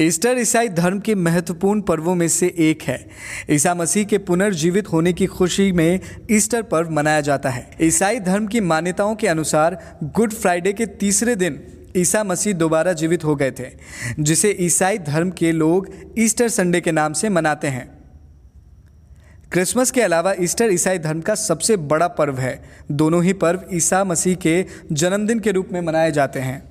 Easter ईसाई धर्म के महत्वपूर्ण पर्वों में से एक है ईसा मसीह के पुनर्जीवित होने की खुशी में ईस्टर पर्व मनाया जाता है ईसाई धर्म की मान्यताओं के अनुसार गुड फ्राइडे के तीसरे दिन ईसा मसीह दोबारा जीवित हो गए थे जिसे ईसाई धर्म के लोग ईस्टर संडे के नाम से मनाते हैं क्रिसमस के अलावा ईस्टर ईसाई धर्म का सबसे बड़ा पर्व है दोनों ही पर्व ईसा मसीह के जन्मदिन के रूप में मनाए जाते हैं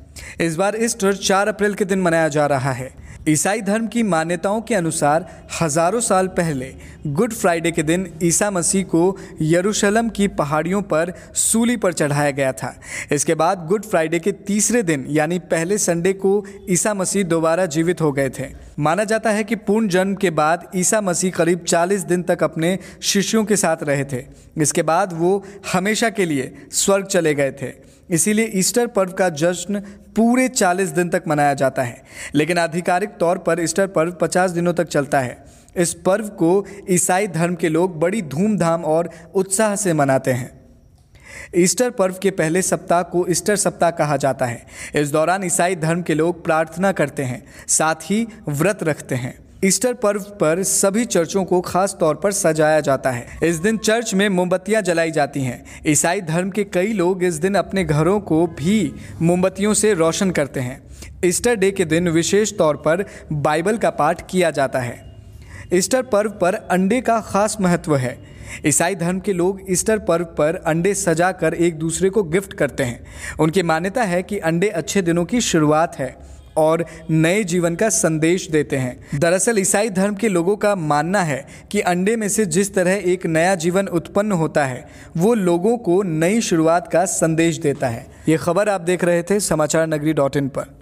इस बार ईस्टर 4 अप्रैल के दिन मनाया जा रहा है ईसाई धर्म की मान्यताओं के अनुसार हजारों साल पहले गुड फ्राइडे के दिन ईसा मसीह को यरूशलम की पहाड़ियों पर सूली पर चढ़ाया गया था इसके बाद गुड फ्राइडे के तीसरे दिन यानी पहले संडे को ईसा मसीह दोबारा जीवित हो गए थे माना जाता है कि पूर्ण जन्म के बाद ईसा मसीह करीब 40 दिन तक अपने शिष्यों के साथ रहे थे इसके बाद वो हमेशा के लिए स्वर्ग चले गए थे इसीलिए ईस्टर पर्व का जश्न पूरे 40 दिन तक मनाया जाता है लेकिन आधिकारिक तौर पर ईस्टर पर्व 50 दिनों तक चलता है इस पर्व को ईसाई धर्म के लोग बड़ी धूमधाम और उत्साह से मनाते हैं ईस्टर पर्व के पहले सप्ताह को ईस्टर सप्ताह कहा जाता है इस दौरान ईसाई धर्म के लोग प्रार्थना करते हैं साथ ही व्रत रखते हैं ईस्टर पर्व पर सभी चर्चों को खास तौर पर सजाया जाता है इस दिन चर्च में मोमबत्तियां जलाई जाती हैं ईसाई धर्म के कई लोग इस दिन अपने घरों को भी मोमबत्तियों से रोशन करते हैं ईस्टर डे के दिन विशेष तौर पर बाइबल का पाठ किया जाता है ईस्टर पर्व पर अंडे का खास महत्व है ईसाई धर्म के लोग ईस्टर पर्व पर अंडे सजाकर एक दूसरे को गिफ्ट करते हैं उनकी मान्यता है कि अंडे अच्छे दिनों की शुरुआत है और नए जीवन का संदेश देते हैं दरअसल ईसाई धर्म के लोगों का मानना है कि अंडे में से जिस तरह एक नया जीवन उत्पन्न होता है वो लोगों को नई शुरुआत का संदेश देता है ये खबर आप देख रहे थे समाचार नगरी डॉट इन पर